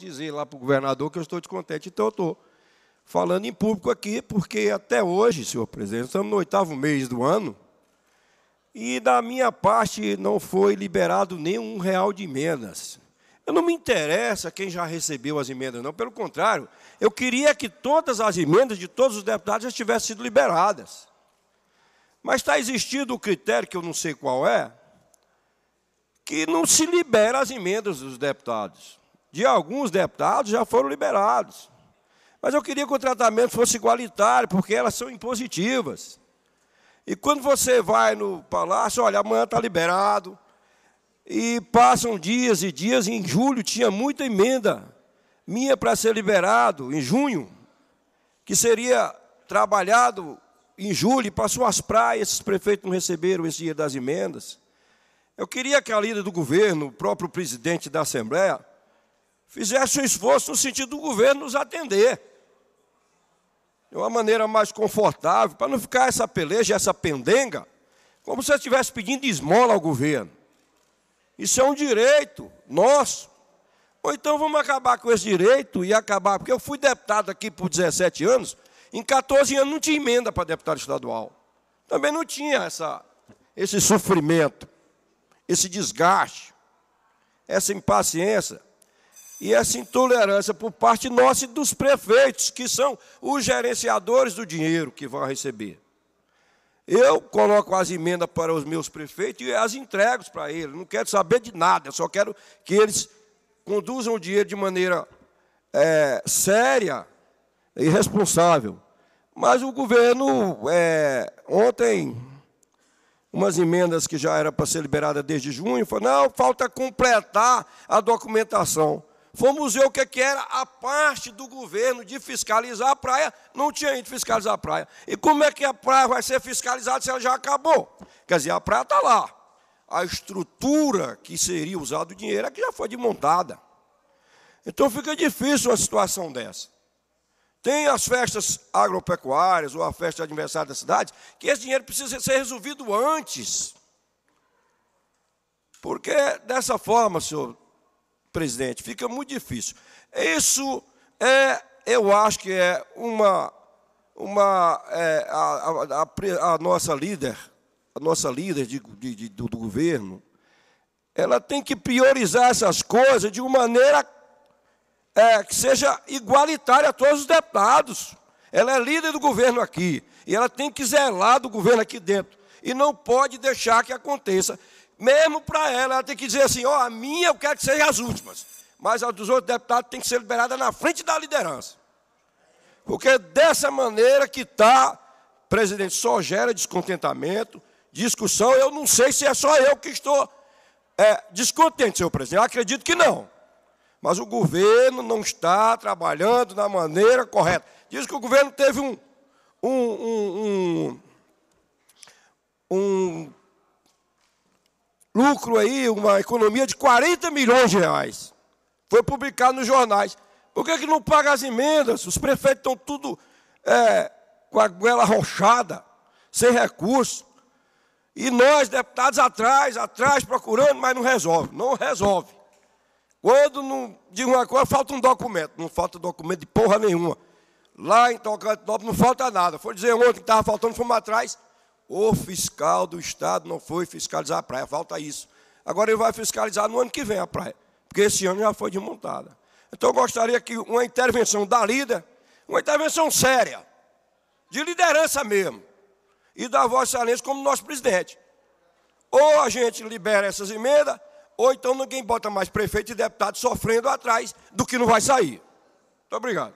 dizer lá para o governador que eu estou descontente. Então, eu estou falando em público aqui, porque até hoje, senhor presidente, estamos no oitavo mês do ano, e da minha parte não foi liberado nenhum real de emendas. Eu não me interessa quem já recebeu as emendas, não. Pelo contrário, eu queria que todas as emendas de todos os deputados já tivessem sido liberadas. Mas está existindo o um critério, que eu não sei qual é, que não se libera as emendas dos deputados de alguns deputados já foram liberados. Mas eu queria que o tratamento fosse igualitário, porque elas são impositivas. E quando você vai no palácio, olha, amanhã está liberado. E passam dias e dias, em julho tinha muita emenda minha para ser liberado, em junho, que seria trabalhado em julho, passou as praias, esses prefeitos não receberam esse dia das emendas. Eu queria que a líder do governo, o próprio presidente da Assembleia, fizesse um esforço no sentido do governo nos atender. De uma maneira mais confortável, para não ficar essa peleja, essa pendenga, como se estivesse pedindo esmola ao governo. Isso é um direito nosso. Ou então vamos acabar com esse direito e acabar, porque eu fui deputado aqui por 17 anos, em 14 anos não tinha emenda para deputado estadual. Também não tinha essa, esse sofrimento, esse desgaste, essa impaciência e essa intolerância por parte nossa e dos prefeitos, que são os gerenciadores do dinheiro que vão receber. Eu coloco as emendas para os meus prefeitos e as entrego para eles. Não quero saber de nada, eu só quero que eles conduzam o dinheiro de maneira é, séria e responsável. Mas o governo, é, ontem, umas emendas que já era para ser liberada desde junho, falou, não, falta completar a documentação. Fomos ver o que, era a parte do governo de fiscalizar a praia, não tinha ido fiscalizar a praia. E como é que a praia vai ser fiscalizada se ela já acabou? Quer dizer, a praia está lá. A estrutura que seria usada o dinheiro é que já foi desmontada. Então fica difícil uma situação dessa. Tem as festas agropecuárias ou a festa de aniversário da cidade, que esse dinheiro precisa ser resolvido antes. Porque dessa forma, senhor presidente. Fica muito difícil. Isso é, eu acho que é uma, uma é, a, a, a, nossa líder, a nossa líder de, de, de, do, do governo, ela tem que priorizar essas coisas de uma maneira é, que seja igualitária a todos os deputados. Ela é líder do governo aqui e ela tem que zelar do governo aqui dentro e não pode deixar que aconteça mesmo para ela, ela tem que dizer assim: ó, oh, a minha eu quero que seja as últimas, mas a dos outros deputados tem que ser liberada na frente da liderança. Porque dessa maneira que está, presidente, só gera descontentamento, discussão. Eu não sei se é só eu que estou é, descontente, senhor presidente. Eu acredito que não. Mas o governo não está trabalhando da maneira correta. Diz que o governo teve um, um, um, um lucro aí, uma economia de 40 milhões de reais. Foi publicado nos jornais. Por que, que não paga as emendas? Os prefeitos estão tudo é, com a goela rochada, sem recurso. E nós, deputados, atrás, atrás, procurando, mas não resolve. Não resolve. Quando não diz uma coisa, falta um documento. Não falta documento de porra nenhuma. Lá em Tocantinópolis não falta nada. Foi dizer ontem que estava faltando, fomos atrás, o fiscal do Estado não foi fiscalizar a praia, falta isso. Agora ele vai fiscalizar no ano que vem a praia, porque esse ano já foi desmontada. Então eu gostaria que uma intervenção da líder, uma intervenção séria, de liderança mesmo, e da Vossa Excelência como nosso presidente. Ou a gente libera essas emendas, ou então ninguém bota mais prefeito e deputado sofrendo atrás do que não vai sair. Muito obrigado.